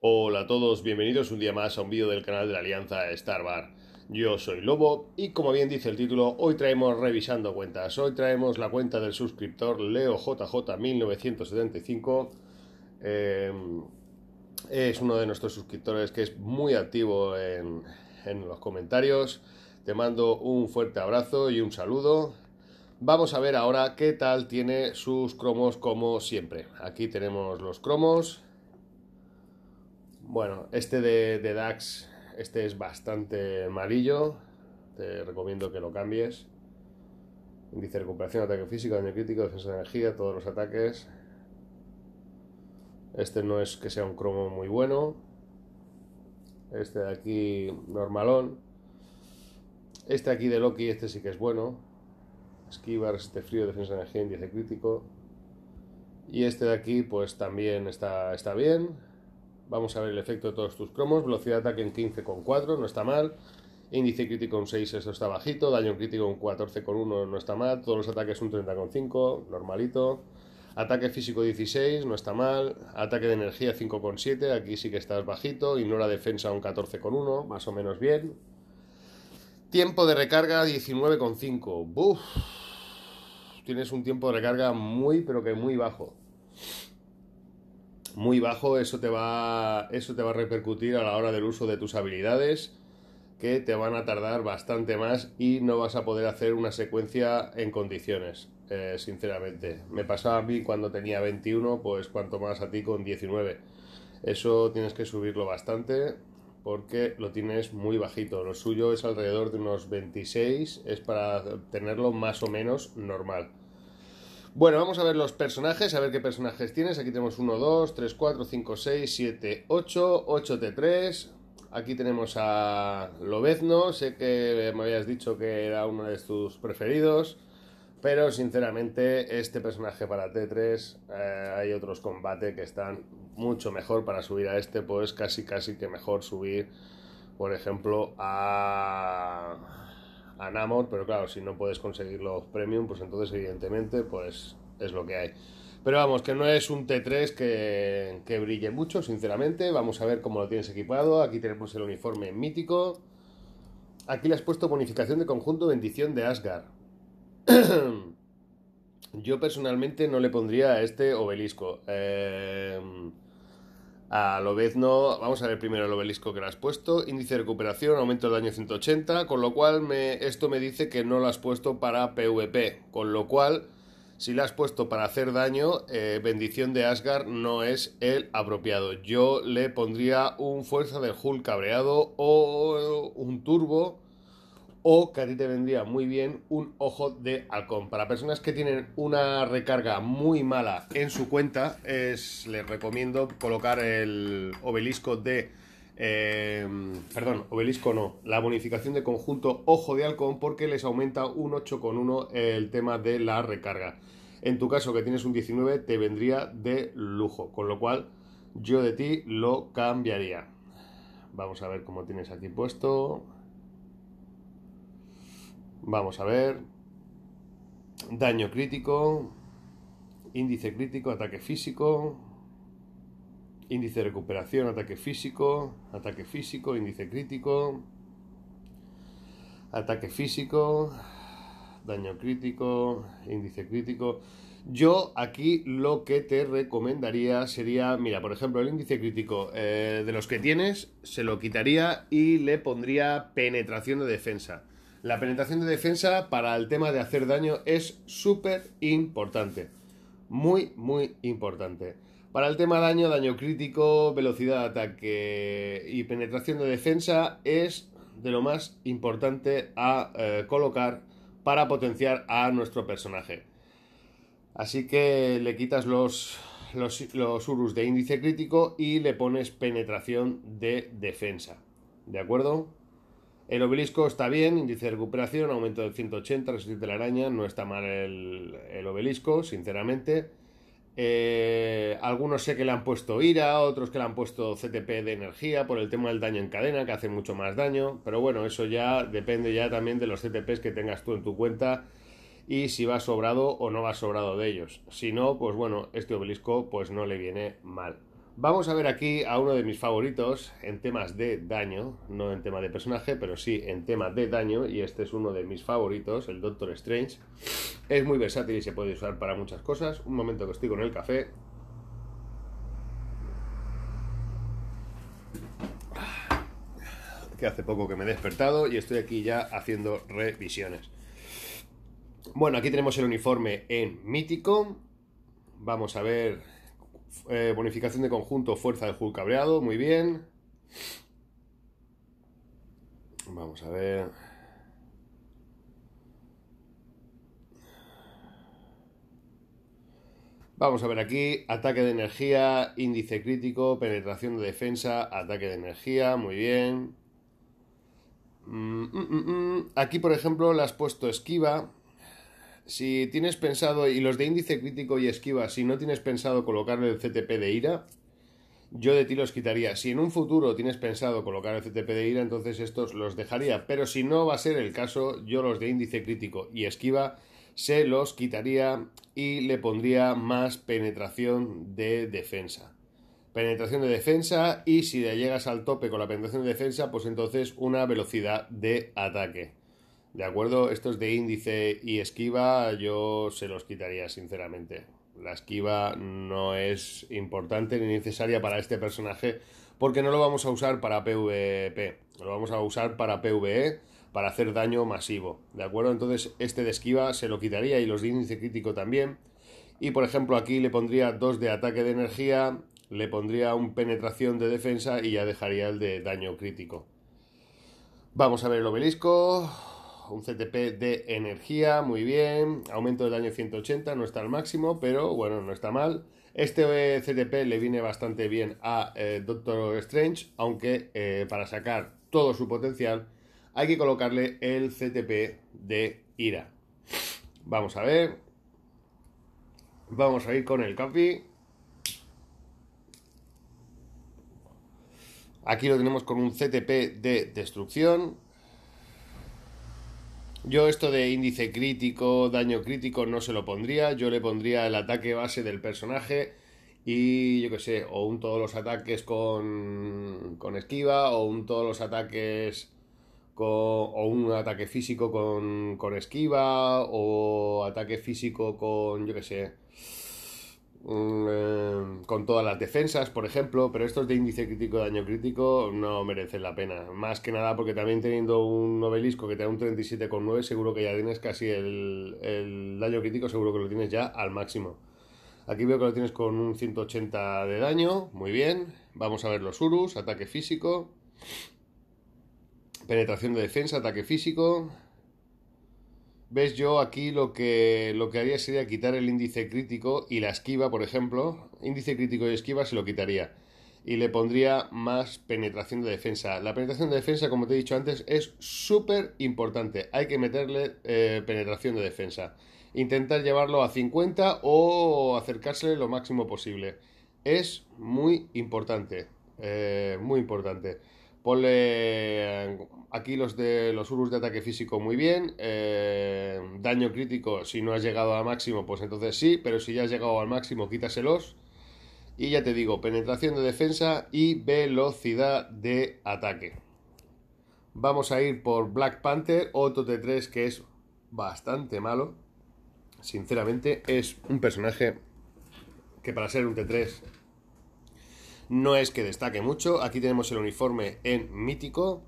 Hola a todos, bienvenidos un día más a un vídeo del canal de la Alianza Starbar. Yo soy Lobo y como bien dice el título, hoy traemos revisando cuentas. Hoy traemos la cuenta del suscriptor LeoJJ1975. Eh, es uno de nuestros suscriptores que es muy activo en, en los comentarios. Te mando un fuerte abrazo y un saludo. Vamos a ver ahora qué tal tiene sus cromos como siempre. Aquí tenemos los cromos bueno, este de, DAX, este es bastante amarillo. Te recomiendo que lo cambies. Índice de recuperación, ataque físico, daño crítico, defensa de energía, todos los ataques. Este no es que sea un cromo muy bueno. Este de aquí, normalón. Este aquí de Loki, este sí que es bueno. Esquivar, este frío, defensa de energía, índice crítico. Y este de aquí, pues también está bien. Vamos a ver el efecto de todos tus cromos. Velocidad de ataque en 15,4, no está mal. Índice crítico en 6, eso está bajito. Daño crítico en 14,1, no está mal. Todos los ataques un 30,5, normalito. Ataque físico 16, no está mal. Ataque de energía 5,7, aquí sí que estás bajito. la defensa un 14,1, más o menos bien. Tiempo de recarga 19,5. Tienes un tiempo de recarga muy, pero que muy bajo muy bajo, eso te va, eso te va a repercutir a la hora del uso de tus habilidades que te van a tardar bastante más y no vas a poder hacer una secuencia en condiciones, eh, sinceramente. Me pasaba a mí cuando tenía 21, pues cuanto más a ti con 19. Eso tienes que subirlo bastante porque lo tienes muy bajito. Lo suyo es alrededor de unos 26, es para tenerlo más o menos normal. Bueno, vamos a ver los personajes, a ver qué personajes tienes. Aquí tenemos 1, 2, 3, 4, 5, 6, 7, 8, 8 T3. Aquí tenemos a Lobezno, sé que me habías dicho que era uno de tus preferidos, pero sinceramente este personaje para T3 eh, hay otros combates que están mucho mejor para subir a este, pues casi casi que mejor subir, por ejemplo, a Anamor, pero claro, si no puedes conseguir los premium, pues entonces evidentemente pues es lo que hay. Pero vamos, que no es un T3 que, que brille mucho, sinceramente. Vamos a ver cómo lo tienes equipado. Aquí tenemos el uniforme mítico. Aquí le has puesto bonificación de conjunto, bendición de Asgard. Yo personalmente no le pondría a este obelisco. Eh... A lo vez no, vamos a ver primero el obelisco que le has puesto. Índice de recuperación, aumento del daño 180, con lo cual esto me dice que no lo has puesto para PvP. Con lo cual, si la has puesto para hacer daño, eh, Bendición de Asgard no es el apropiado. Yo le pondría un Fuerza de Hulk cabreado o un Turbo o que a ti te vendría muy bien un ojo de halcón. Para personas que tienen una recarga muy mala en su cuenta, es, les recomiendo colocar el obelisco de... Em, perdón, obelisco no, la bonificación de conjunto ojo de halcón porque les aumenta un 8,1 el tema de la recarga. En tu caso que tienes un 19 te vendría de lujo, con lo cual yo de ti lo cambiaría. Vamos a ver cómo tienes aquí puesto. Vamos a ver. Daño crítico. Índice crítico, ataque físico. Índice de recuperación, ataque físico. Ataque físico, índice crítico. Ataque físico. Daño crítico. Índice crítico. Yo aquí lo que te recomendaría sería, mira, por ejemplo, el índice crítico eh, de los que tienes, se lo quitaría y le pondría penetración de defensa. La penetración de defensa para el tema de hacer daño es súper importante. Muy, muy importante. Para el tema daño, daño crítico, velocidad de ataque y penetración de defensa es de lo más importante a eh, colocar para potenciar a nuestro personaje. Así que le quitas los, los, los urus de índice crítico y le pones penetración de defensa. ¿De acuerdo? El obelisco está bien, índice de recuperación, aumento de 180, resistente de la araña, no está mal el, obelisco, sinceramente. Eh, algunos sé que le han puesto ira, otros que le han puesto CTP de energía por el tema del daño en cadena, que hace mucho más daño. Pero bueno, eso ya depende ya también de los CTPs que tengas tú en tu cuenta y si va sobrado o no va sobrado de ellos. Si no, pues bueno, este obelisco pues no le viene mal. Vamos a ver aquí a uno de mis favoritos en temas de daño, no en tema de personaje, pero sí en tema de daño, y este es uno de mis favoritos, el Doctor Strange. Es muy versátil y se puede usar para muchas cosas. Un momento que estoy con el café. Que hace poco que me he despertado y estoy aquí ya haciendo revisiones. Bueno, aquí tenemos el uniforme en mítico. Vamos a ver eh, bonificación de conjunto, fuerza de Hulk cabreado, muy bien. Vamos a ver. Vamos a ver aquí, ataque de energía, índice crítico, penetración de defensa, ataque de energía, muy bien. Mm, mm, mm, aquí, por ejemplo, le has puesto esquiva, si tienes pensado, y los de índice crítico y esquiva, si no tienes pensado colocarle el CTP de ira, yo de ti los quitaría. Si en un futuro tienes pensado colocar el CTP de ira, entonces estos los dejaría. Pero si no va a ser el caso, yo los de índice crítico y esquiva se los quitaría y le pondría más penetración de defensa. Penetración de defensa y si llegas al tope con la penetración de defensa, pues entonces una velocidad de ataque. De acuerdo, estos de índice y esquiva yo se los quitaría sinceramente. La esquiva no es importante ni necesaria para este personaje porque no lo vamos a usar para PvP, lo vamos a usar para PvE, para hacer daño masivo. ¿De acuerdo? Entonces este de esquiva se lo quitaría y los de índice crítico también. Y por ejemplo aquí le pondría dos de ataque de energía, le pondría un penetración de defensa y ya dejaría el de daño crítico. Vamos a ver el obelisco un CTP de energía, muy bien, aumento del daño 180, no está al máximo, pero bueno, no está mal. Este eh, CTP le viene bastante bien a eh, Doctor Strange, aunque eh, para sacar todo su potencial hay que colocarle el CTP de Ira. Vamos a ver. Vamos a ir con el Capi. Aquí lo tenemos con un CTP de destrucción. Yo esto de índice crítico, daño crítico, no se lo pondría. Yo le pondría el ataque base del personaje y yo que sé, o un todos los ataques con, con esquiva, o un todos los ataques con, o un ataque físico con, con esquiva, o ataque físico con, yo qué sé eh, con todas las defensas, por ejemplo, pero estos de índice crítico, daño crítico, no merecen la pena. Más que nada porque también teniendo un obelisco que te da un 37,9, seguro que ya tienes casi el, el, daño crítico, seguro que lo tienes ya al máximo. Aquí veo que lo tienes con un 180 de daño, muy bien. Vamos a ver los Urus, ataque físico, penetración de defensa, ataque físico, ¿Ves? Yo aquí lo que, lo que haría sería quitar el índice crítico y la esquiva, por ejemplo. Índice crítico y esquiva se lo quitaría. Y le pondría más penetración de defensa. La penetración de defensa, como te he dicho antes, es súper importante. Hay que meterle eh, penetración de defensa. Intentar llevarlo a 50 o acercársele lo máximo posible. Es muy importante. Eh, muy importante. Ponle eh, aquí los de los Urus de ataque físico muy bien. Eh, daño crítico, si no has llegado al máximo, pues entonces sí, pero si ya has llegado al máximo, quítaselos. Y ya te digo, penetración de defensa y velocidad de ataque. Vamos a ir por Black Panther, otro T3 que es bastante malo. Sinceramente, es un personaje que para ser un T3 no es que destaque mucho. Aquí tenemos el uniforme en mítico.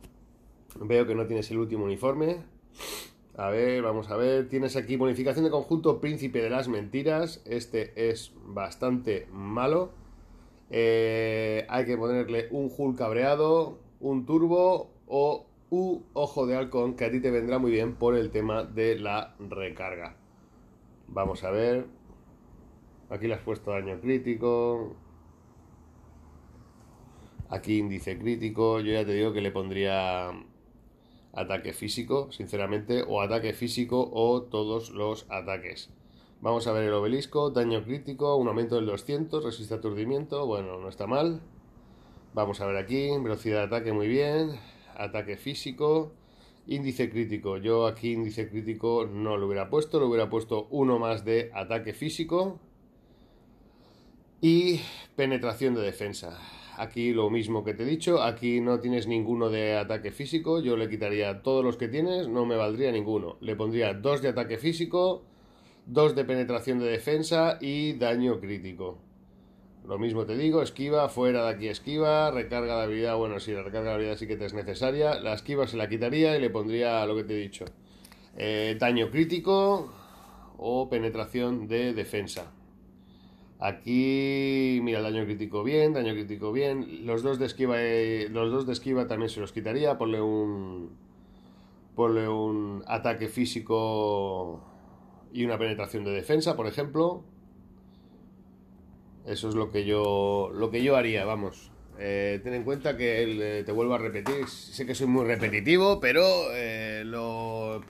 Veo que no tienes el último uniforme. A ver, vamos a ver. Tienes aquí bonificación de conjunto Príncipe de las Mentiras. Este es bastante malo. Eh, hay que ponerle un Hulk cabreado, un turbo o un ojo de halcón que a ti te vendrá muy bien por el tema de la recarga. Vamos a ver. Aquí le has puesto daño crítico. Aquí índice crítico, yo ya te digo que le pondría ataque físico, sinceramente, o ataque físico o todos los ataques. Vamos a ver el obelisco, daño crítico, un aumento del 200, resiste aturdimiento, bueno, no está mal. Vamos a ver aquí, velocidad de ataque muy bien, ataque físico, índice crítico. Yo aquí índice crítico no lo hubiera puesto, lo hubiera puesto uno más de ataque físico y penetración de defensa. Aquí lo mismo que te he dicho, aquí no tienes ninguno de ataque físico, yo le quitaría todos los que tienes, no me valdría ninguno. Le pondría dos de ataque físico, dos de penetración de defensa y daño crítico. Lo mismo te digo, esquiva, fuera de aquí esquiva, recarga de habilidad, bueno, si sí, la recarga de habilidad sí que te es necesaria, la esquiva se la quitaría y le pondría lo que te he dicho. Eh, daño crítico o penetración de defensa. Aquí, mira, daño crítico bien, daño crítico bien. Los dos de esquiva, eh, los dos de esquiva también se los quitaría. Ponle un, ponle un ataque físico y una penetración de defensa, por ejemplo. Eso es lo que yo, lo que yo haría, vamos. Eh, ten en cuenta que eh, te vuelvo a repetir, sé que soy muy repetitivo, pero lo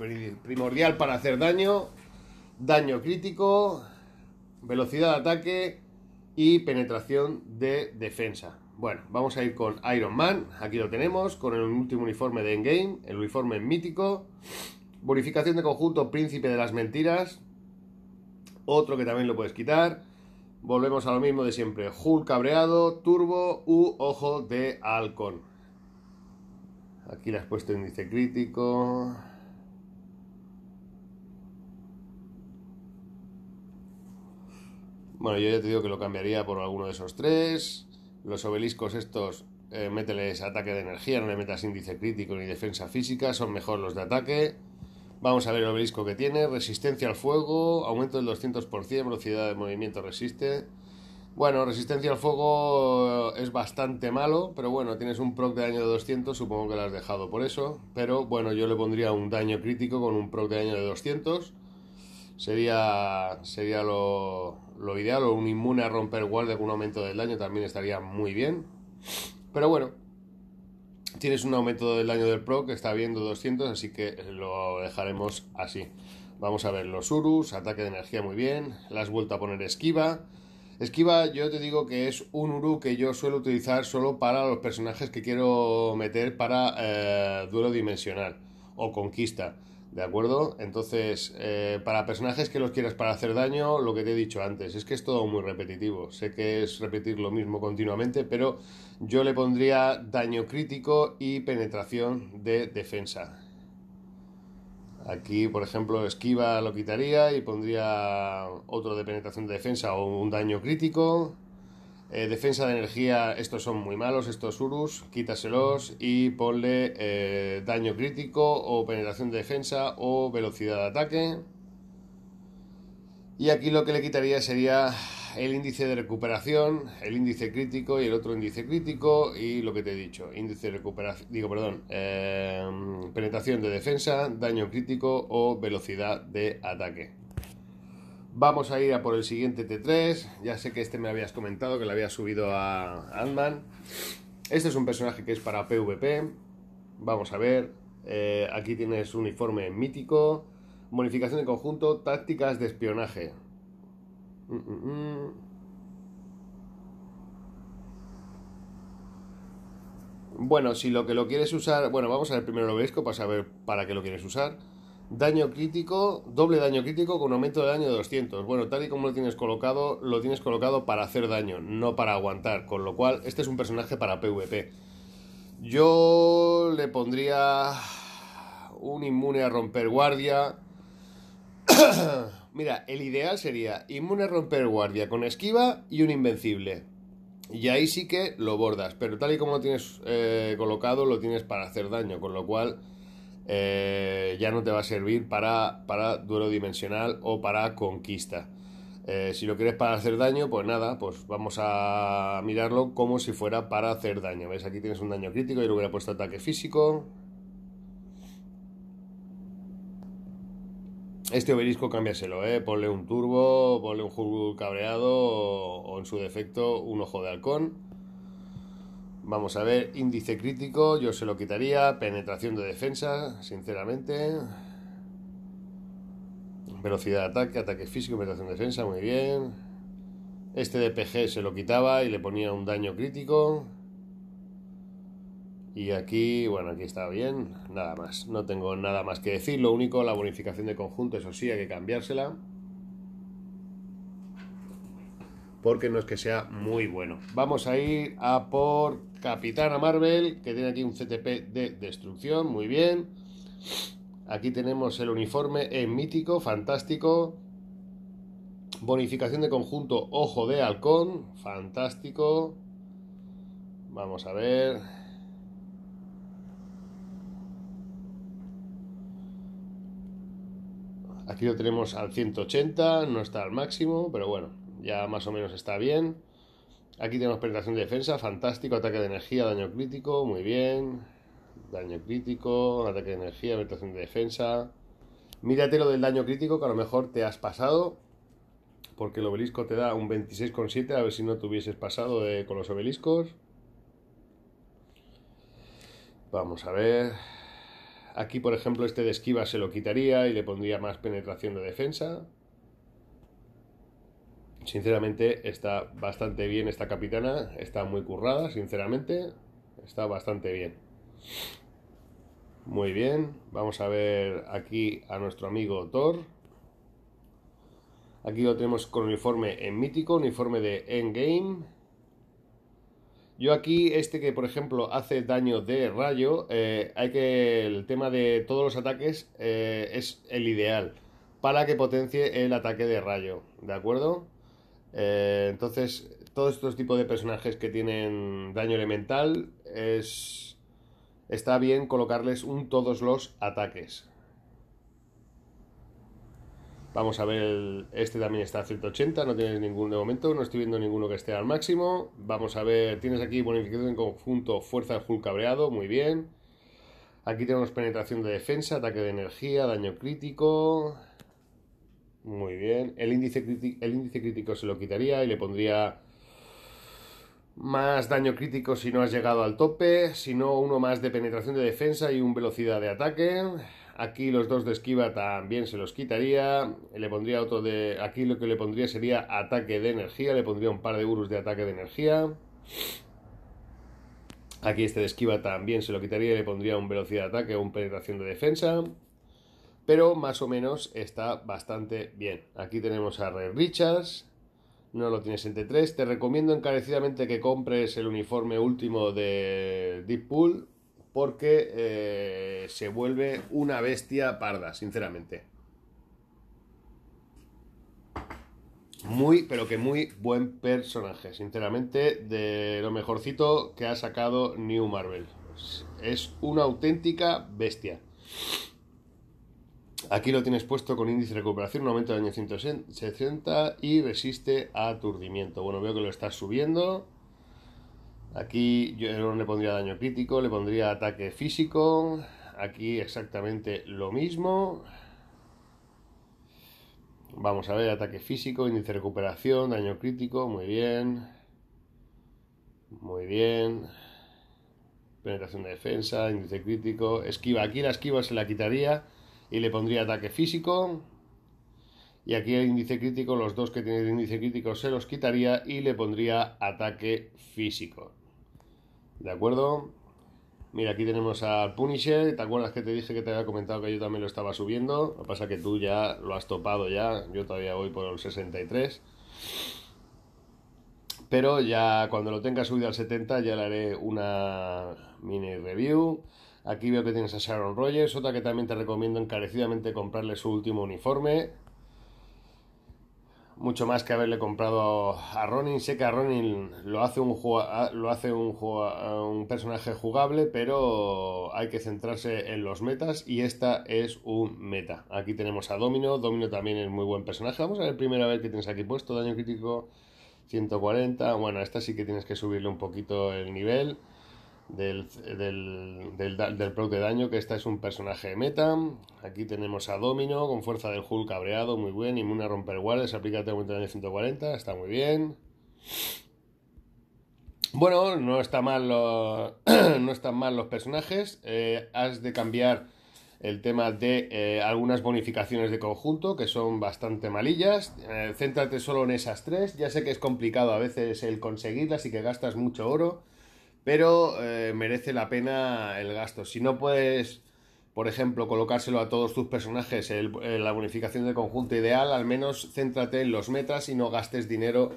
primordial para hacer daño, daño crítico, velocidad de ataque y penetración de defensa. Bueno, vamos a ir con Iron Man, aquí lo tenemos, con el último uniforme de Endgame, el uniforme mítico, bonificación de conjunto Príncipe de las Mentiras, otro que también lo puedes quitar, volvemos a lo mismo de siempre, Hulk cabreado, Turbo u Ojo de Halcón. Aquí le has puesto índice crítico, Bueno, yo ya te digo que lo cambiaría por alguno de esos tres. Los obeliscos estos, eh, mételes ataque de energía, no le metas índice crítico ni defensa física, son mejor los de ataque. Vamos a ver el obelisco que tiene. Resistencia al fuego, aumento del 200%, velocidad de movimiento resiste. Bueno, resistencia al fuego eh, es bastante malo, pero bueno, tienes un proc de daño de 200, supongo que lo has dejado por eso. Pero bueno, yo le pondría un daño crítico con un proc de daño de 200. Sería, sería lo, lo ideal, o un inmune a romper guardia con un aumento del daño también estaría muy bien. Pero bueno, tienes un aumento del daño del pro que está viendo 200, así que lo dejaremos así. Vamos a ver los Urus, ataque de energía muy bien, la has vuelto a poner esquiva. Esquiva yo te digo que es un Uru que yo suelo utilizar solo para los personajes que quiero meter para eh, duelo dimensional o conquista. ¿De acuerdo? Entonces, eh, para personajes que los quieras para hacer daño, lo que te he dicho antes, es que es todo muy repetitivo. Sé que es repetir lo mismo continuamente, pero yo le pondría daño crítico y penetración de defensa. Aquí, por ejemplo, esquiva lo quitaría y pondría otro de penetración de defensa o un daño crítico. Eh, defensa de energía, estos son muy malos, estos Urus, quítaselos y ponle eh, daño crítico o penetración de defensa o velocidad de ataque. Y aquí lo que le quitaría sería el índice de recuperación, el índice crítico y el otro índice crítico y lo que te he dicho, índice de recuperación, digo, perdón, eh, penetración de defensa, daño crítico o velocidad de ataque. Vamos a ir a por el siguiente T3. Ya sé que este me habías comentado que lo había subido a ant Este es un personaje que es para PvP. Vamos a ver. Eh, aquí tienes un uniforme mítico. Modificación de conjunto. Tácticas de espionaje. Mm, mm, mm. Bueno, si lo que lo quieres usar... Bueno, vamos a ver primero el obelisco para saber para qué lo quieres usar. Daño crítico, doble daño crítico con aumento de daño de 200. Bueno, tal y como lo tienes colocado, lo tienes colocado para hacer daño, no para aguantar. Con lo cual, este es un personaje para PvP. Yo le pondría un inmune a romper guardia. Mira, el ideal sería inmune a romper guardia con esquiva y un invencible. Y ahí sí que lo bordas, pero tal y como lo tienes eh, colocado, lo tienes para hacer daño, con lo cual eh, ya no te va a servir para, duelo dimensional o para conquista. Eh, si lo quieres para hacer daño, pues nada, pues vamos a mirarlo como si fuera para hacer daño. ¿Ves? Aquí tienes un daño crítico, yo le hubiera puesto ataque físico. Este obelisco cámbiaselo, ¿eh? ponle un turbo, ponle un jugo cabreado o en su defecto un ojo de halcón. Vamos a ver, índice crítico, yo se lo quitaría. Penetración de defensa, sinceramente. Velocidad de ataque, ataque físico, penetración de defensa, muy bien. Este DPG se lo quitaba y le ponía un daño crítico. Y aquí, bueno, aquí está bien, nada más. No tengo nada más que decir. Lo único, la bonificación de conjunto, eso sí, hay que cambiársela. porque no es que sea muy bueno. Vamos a ir a por Capitana Marvel, que tiene aquí un CTP de destrucción, muy bien. Aquí tenemos el uniforme en mítico, fantástico. Bonificación de conjunto, ojo de halcón, fantástico. Vamos a ver. Aquí lo tenemos al 180, no está al máximo, pero bueno, ya más o menos está bien. Aquí tenemos penetración de defensa, fantástico, ataque de energía, daño crítico, muy bien. Daño crítico, ataque de energía, penetración de defensa. Mírate lo del daño crítico, que a lo mejor te has pasado, porque el obelisco te da un 26,7, a ver si no te hubieses pasado de, eh, con los obeliscos. Vamos a ver. Aquí, por ejemplo, este de esquiva se lo quitaría y le pondría más penetración de defensa sinceramente está bastante bien esta capitana, está muy currada, sinceramente, está bastante bien. Muy bien, vamos a ver aquí a nuestro amigo Thor. Aquí lo tenemos con uniforme en mítico, uniforme de Endgame. Yo aquí, este que por ejemplo hace daño de rayo, eh, hay que. El tema de todos los ataques eh, es el ideal para que potencie el ataque de rayo, ¿de acuerdo? Eh, entonces, todos estos tipos de personajes que tienen daño elemental, es, está bien colocarles un todos los ataques. Vamos a ver, este también está a 180, no tienes ningún de momento, no estoy viendo ninguno que esté al máximo. Vamos a ver, tienes aquí bonificación en conjunto, fuerza de full cabreado, muy bien. Aquí tenemos penetración de defensa, ataque de energía, daño crítico, muy bien. El índice, el índice crítico se lo quitaría y le pondría más daño crítico si no has llegado al tope, si no uno más de penetración de defensa y un velocidad de ataque. Aquí los dos de esquiva también se los quitaría. Le pondría otro de. Aquí lo que le pondría sería ataque de energía. Le pondría un par de urus de ataque de energía. Aquí este de esquiva también se lo quitaría y le pondría un velocidad de ataque o un penetración de defensa pero más o menos está bastante bien. Aquí tenemos a Red Richards, no lo tienes entre 3. Te recomiendo encarecidamente que compres el uniforme último de Deep Pool. porque eh, se vuelve una bestia parda, sinceramente. Muy, pero que muy buen personaje, sinceramente, de lo mejorcito que ha sacado New Marvel. Es una auténtica bestia. Aquí lo tienes puesto con índice de recuperación, un aumento de daño 160 y resiste a aturdimiento. Bueno, veo que lo estás subiendo. Aquí yo no le pondría daño crítico, le pondría ataque físico. Aquí exactamente lo mismo. Vamos a ver, ataque físico, índice de recuperación, daño crítico, muy bien. Muy bien. Penetración de defensa, índice crítico, esquiva. Aquí la esquiva se la quitaría y le pondría ataque físico. Y aquí el índice crítico, los dos que tienen índice crítico se los quitaría y le pondría ataque físico. ¿De acuerdo? Mira, aquí tenemos al Punisher. ¿Te acuerdas que te dije que te había comentado que yo también lo estaba subiendo? Lo que pasa es que tú ya lo has topado ya. Yo todavía voy por el 63. Pero ya cuando lo tenga subido al 70 ya le haré una mini review. Aquí veo que tienes a Sharon Rogers, otra que también te recomiendo encarecidamente comprarle su último uniforme. Mucho más que haberle comprado a Ronin. Sé que a Ronin lo hace un, ah, lo hace un, un personaje jugable, pero hay que centrarse en los metas y esta es un meta. Aquí tenemos a Domino. Domino también es muy buen personaje. Vamos a ver primero a ver qué tienes aquí puesto. Daño crítico 140. Bueno, esta sí que tienes que subirle un poquito el nivel del, del, de daño, que esta es un personaje de meta. Aquí tenemos a Domino con fuerza del Hulk cabreado, muy bien. Inmune a romper guardias, aplícate aumento de 140, está muy bien. Bueno, no está mal no están mal los personajes. Eh, has de cambiar el tema de eh, algunas bonificaciones de conjunto que son bastante malillas. Eh, céntrate solo en esas tres. Ya sé que es complicado a veces el conseguirlas y que gastas mucho oro pero eh, merece la pena el gasto. Si no puedes, por ejemplo, colocárselo a todos tus personajes en eh, la bonificación de conjunto ideal, al menos céntrate en los metas y no gastes dinero,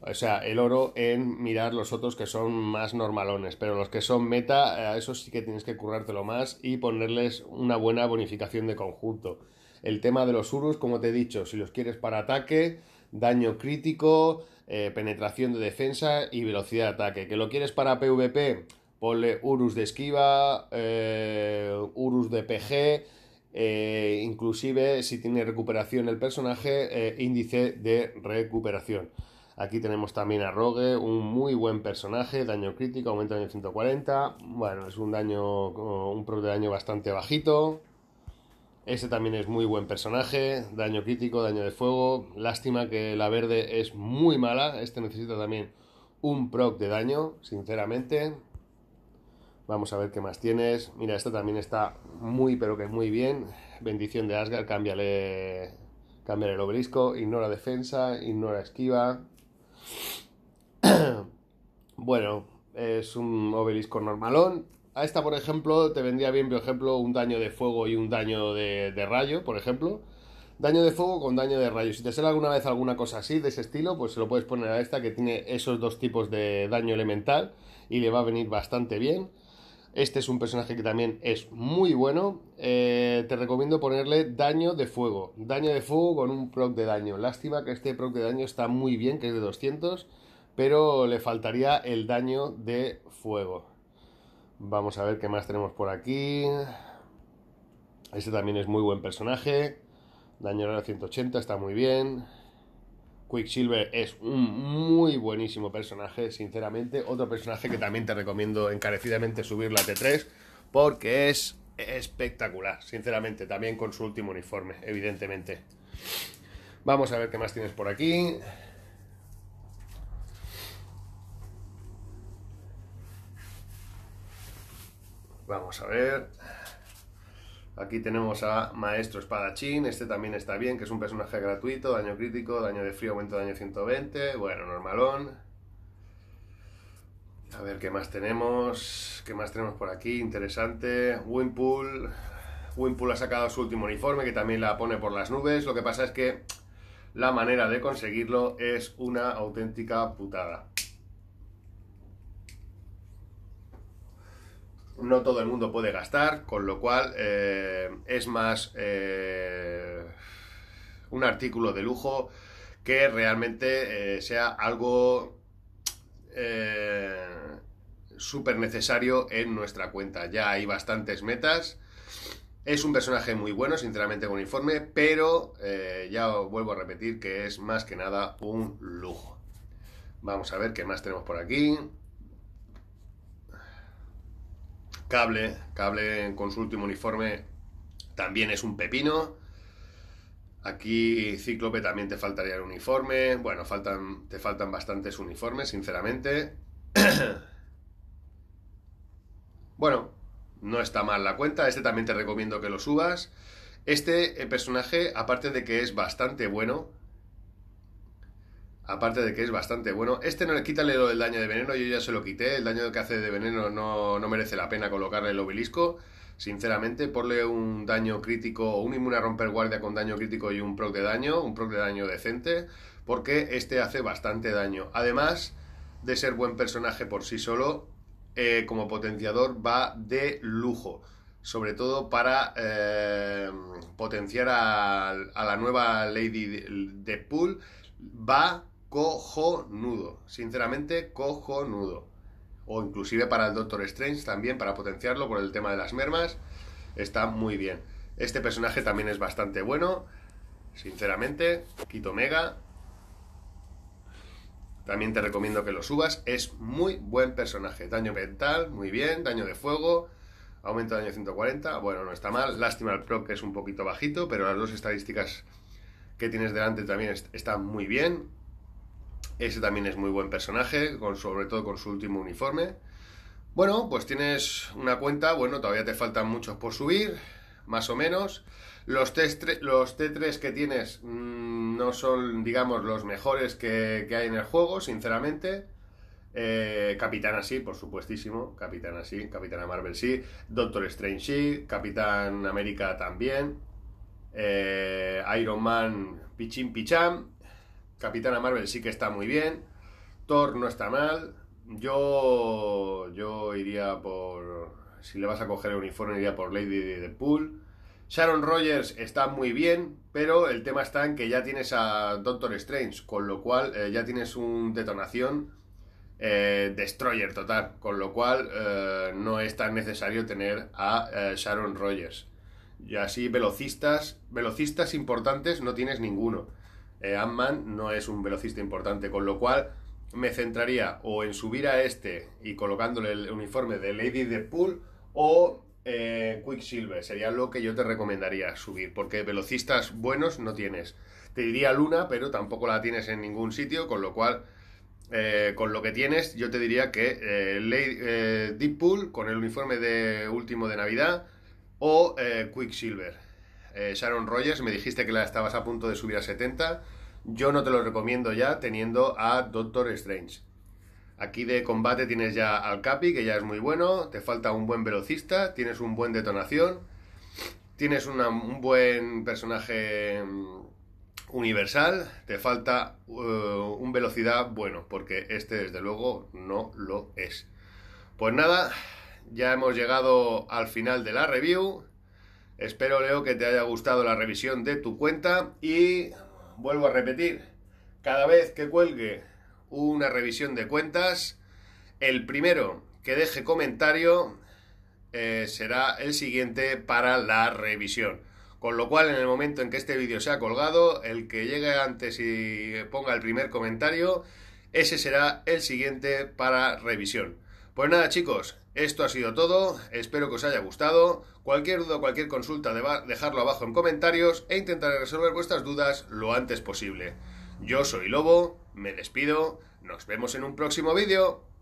o sea, el oro en mirar los otros que son más normalones, pero los que son meta, eh, a eso sí que tienes que currártelo más y ponerles una buena bonificación de conjunto. El tema de los urus, como te he dicho, si los quieres para ataque, daño crítico, eh, penetración de defensa y velocidad de ataque. ¿Que lo quieres para PvP? Ponle Urus de esquiva, eh, Urus de PG, eh, inclusive si tiene recuperación el personaje, índice de recuperación. Aquí tenemos también a Rogue, un muy buen personaje, daño crítico, aumenta de 140. Bueno, es un daño, un pro de daño bastante bajito. Ese también es muy buen personaje, daño crítico, daño de fuego. Lástima que la verde es muy mala, este necesita también un proc de daño, sinceramente. Vamos a ver qué más tienes. Mira, este también está muy, pero que muy bien. Bendición de Asgard, cámbiale, cámbiale el obelisco, ignora defensa, ignora esquiva. bueno, es un obelisco normalón, a esta, por ejemplo, te vendría bien, por ejemplo, un daño de fuego y un daño de, rayo, por ejemplo. Daño de fuego con daño de rayo. Si te sale alguna vez alguna cosa así, de ese estilo, pues se lo puedes poner a esta que tiene esos dos tipos de daño elemental y le va a venir bastante bien. Este es un personaje que también es muy bueno. Eh, te recomiendo ponerle daño de fuego. Daño de fuego con un proc de daño. Lástima que este proc de daño está muy bien, que es de 200, pero le faltaría el daño de fuego. Vamos a ver qué más tenemos por aquí. Ese también es muy buen personaje. Daño 180 está muy bien. Quicksilver es un muy buenísimo personaje, sinceramente. Otro personaje que también te recomiendo encarecidamente subir la T3 porque es espectacular, sinceramente. También con su último uniforme, evidentemente. Vamos a ver qué más tienes por aquí. Vamos a ver. Aquí tenemos a Maestro Espadachín, este también está bien, que es un personaje gratuito, daño crítico, daño de frío, aumento de daño 120, bueno, normalón. A ver qué más tenemos, qué más tenemos por aquí, interesante. Wimpool, Wimpool ha sacado su último uniforme, que también la pone por las nubes, lo que pasa es que la manera de conseguirlo es una auténtica putada. no todo el mundo puede gastar, con lo cual eh, es más eh, un artículo de lujo que realmente eh, sea algo súper necesario en nuestra cuenta. Ya hay bastantes metas. Es un personaje muy bueno, sinceramente, con informe, pero ya vuelvo a repetir que es más que nada un lujo. Vamos a ver qué más tenemos por aquí. Cable, cable con su último uniforme también es un pepino. Aquí Cíclope también te faltaría el uniforme. Bueno, te faltan bastantes uniformes, sinceramente. bueno, no está mal la cuenta. Este también te recomiendo que lo subas. Este eh, personaje, aparte de que es bastante bueno, Aparte de que es bastante bueno. Este no le quítale lo del daño de veneno, yo ya se lo quité. El daño que hace de veneno no, merece la pena colocarle el obelisco. Sinceramente, ponle un daño crítico un inmune a romper guardia con daño crítico y un proc de daño, un proc de daño decente, porque este hace bastante daño. Además de ser buen personaje por sí solo, eh, como potenciador va de lujo sobre todo para eh, potenciar a, la nueva Lady Deadpool Pool, va cojonudo, sinceramente cojonudo. O inclusive para el Doctor Strange también, para potenciarlo por el tema de las mermas, está muy bien. Este personaje también es bastante bueno, sinceramente, Quito Mega. También te recomiendo que lo subas, es muy buen personaje. Daño mental, muy bien, daño de fuego, aumento de daño 140, bueno, no está mal. Lástima el proc que es un poquito bajito, pero las dos estadísticas que tienes delante también están muy bien. Ese también es muy buen personaje, con, sobre todo con su último uniforme. Bueno, pues tienes una cuenta, bueno, todavía te faltan muchos por subir, más o menos. Los, T3, que tienes mm, no son, digamos, los mejores que, hay en el juego, sinceramente. Eh, capitán así por supuestísimo. Capitana así Capitana Marvel sí. Doctor Strange sí, Capitán América también. Eh, Iron Man, Pichín Pichán. Capitana Marvel sí que está muy bien. Thor no está mal. Yo, yo iría por. Si le vas a coger el uniforme, iría por Lady Deadpool. Sharon Rogers está muy bien, pero el tema está en que ya tienes a Doctor Strange, con lo cual eh, ya tienes un detonación eh, destroyer total, con lo cual eh, no es tan necesario tener a Sharon Rogers. Y así velocistas, velocistas importantes no tienes ninguno eh, no es un velocista importante, con lo cual me centraría o en subir a este y colocándole el uniforme de Lady Deadpool o eh, Quicksilver. Sería lo que yo te recomendaría subir, porque velocistas buenos no tienes. Te diría Luna, pero tampoco la tienes en ningún sitio, con lo cual, eh, con lo que tienes, yo te diría que eh, Lady, Deadpool con el uniforme de último de Navidad o Quicksilver. Eh, Sharon Rogers, me dijiste que la estabas a punto de subir a 70. Yo no te lo recomiendo ya teniendo a Doctor Strange. Aquí de combate tienes ya al Capi, que ya es muy bueno, te falta un buen velocista, tienes un buen detonación, tienes un buen personaje mm, universal, te falta eh, un velocidad bueno, porque este desde luego no lo es. Pues nada, ya hemos llegado al final de la review. Espero, Leo, que te haya gustado la revisión de tu cuenta y vuelvo a repetir, cada vez que cuelgue una revisión de cuentas, el primero que deje comentario eh, será el siguiente para la revisión. Con lo cual, en el momento en que este vídeo se ha colgado, el que llegue antes y ponga el primer comentario, ese será el siguiente para revisión. Pues nada chicos, esto ha sido todo, espero que os haya gustado, cualquier duda o cualquier consulta dejarlo abajo en comentarios e intentaré resolver vuestras dudas lo antes posible. Yo soy Lobo, me despido, nos vemos en un próximo vídeo.